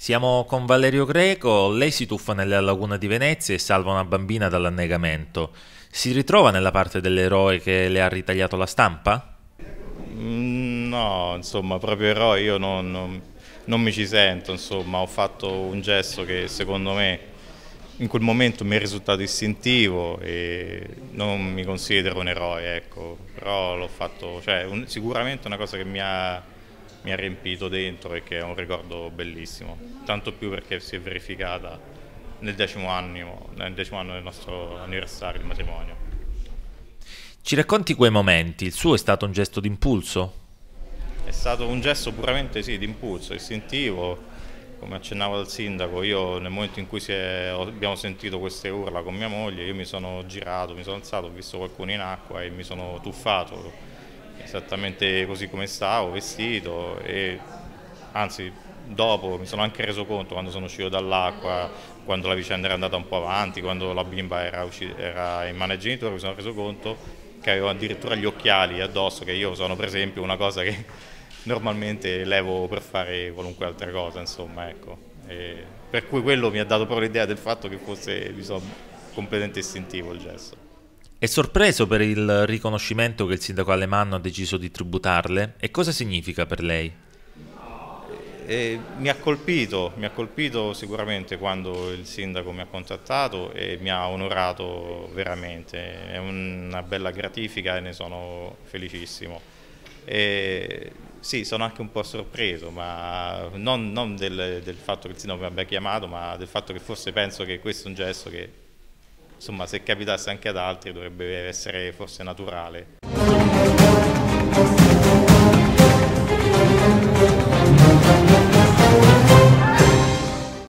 Siamo con Valerio Greco, lei si tuffa nella laguna di Venezia e salva una bambina dall'annegamento. Si ritrova nella parte dell'eroe che le ha ritagliato la stampa? Mm, no, insomma, proprio eroe io non, non, non mi ci sento, insomma, ho fatto un gesto che secondo me in quel momento mi è risultato istintivo e non mi considero un eroe, ecco, però l'ho fatto, cioè, un, sicuramente una cosa che mi ha mi ha riempito dentro e che è un ricordo bellissimo, tanto più perché si è verificata nel decimo anno, nel decimo anno del nostro anniversario di matrimonio. Ci racconti quei momenti? Il suo è stato un gesto d'impulso? È stato un gesto puramente sì, d'impulso, istintivo, come accennava il sindaco, io nel momento in cui è, abbiamo sentito queste urla con mia moglie, io mi sono girato, mi sono alzato, ho visto qualcuno in acqua e mi sono tuffato esattamente così come stavo, vestito e anzi dopo mi sono anche reso conto quando sono uscito dall'acqua, quando la vicenda era andata un po' avanti, quando la bimba era, era in mano ai genitori, mi sono reso conto che avevo addirittura gli occhiali addosso, che io sono per esempio una cosa che normalmente levo per fare qualunque altra cosa, insomma, ecco. per cui quello mi ha dato proprio l'idea del fatto che fosse diciamo, completamente istintivo il gesto. È sorpreso per il riconoscimento che il sindaco Alemanno ha deciso di tributarle e cosa significa per lei? E eh, mi, ha colpito, mi ha colpito sicuramente quando il sindaco mi ha contattato e mi ha onorato veramente, è una bella gratifica e ne sono felicissimo. E sì, sono anche un po' sorpreso, ma non, non del, del fatto che il sindaco mi abbia chiamato, ma del fatto che forse penso che questo è un gesto che insomma se capitasse anche ad altri dovrebbe essere forse naturale.